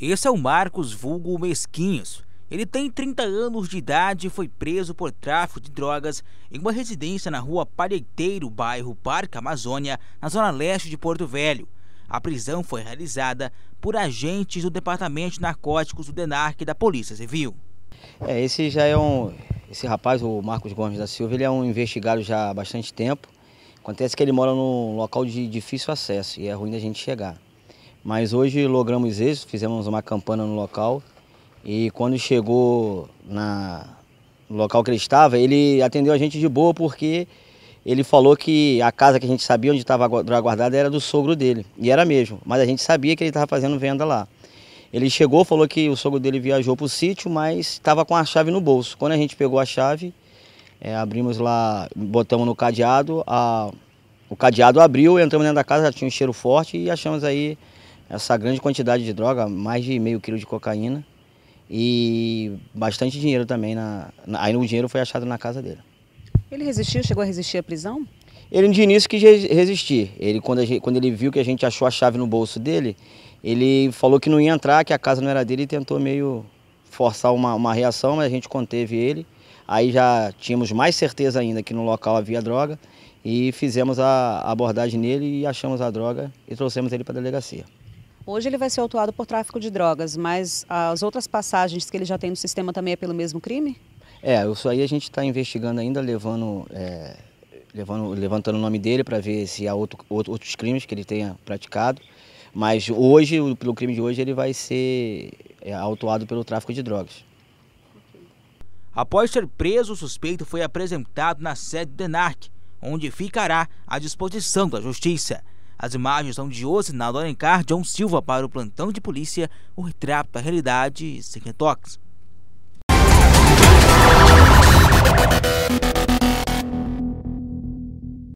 Esse é o Marcos Vulgo Mesquinhos. Ele tem 30 anos de idade e foi preso por tráfico de drogas em uma residência na rua Palheiteiro, bairro Parque Amazônia, na zona leste de Porto Velho. A prisão foi realizada por agentes do Departamento de Narcóticos do DENARC da Polícia Civil. É, esse já é um. Esse rapaz, o Marcos Gomes da Silva, ele é um investigado já há bastante tempo. Acontece que ele mora num local de difícil acesso e é ruim da gente chegar. Mas hoje logramos isso, fizemos uma campana no local e quando chegou na, no local que ele estava, ele atendeu a gente de boa porque ele falou que a casa que a gente sabia onde estava guardada era do sogro dele, e era mesmo, mas a gente sabia que ele estava fazendo venda lá. Ele chegou, falou que o sogro dele viajou para o sítio, mas estava com a chave no bolso. Quando a gente pegou a chave, é, abrimos lá, botamos no cadeado, a, o cadeado abriu, entramos dentro da casa, tinha um cheiro forte e achamos aí essa grande quantidade de droga, mais de meio quilo de cocaína e bastante dinheiro também. Na, na, aí o dinheiro foi achado na casa dele. Ele resistiu, chegou a resistir à prisão? Ele de início quis resistir. Ele, quando, gente, quando ele viu que a gente achou a chave no bolso dele, ele falou que não ia entrar, que a casa não era dele e tentou meio forçar uma, uma reação, mas a gente conteve ele. Aí já tínhamos mais certeza ainda que no local havia droga e fizemos a abordagem nele e achamos a droga e trouxemos ele para a delegacia. Hoje ele vai ser autuado por tráfico de drogas, mas as outras passagens que ele já tem no sistema também é pelo mesmo crime? É, isso aí a gente está investigando ainda, levando, é, levando, levantando o nome dele para ver se há outro, outros crimes que ele tenha praticado. Mas hoje, pelo crime de hoje, ele vai ser é, autuado pelo tráfico de drogas. Após ser preso, o suspeito foi apresentado na sede do DENARC, onde ficará à disposição da Justiça. As imagens são de Osinaldo Alencar, John Silva para o plantão de polícia, o retrato da realidade sem retoques.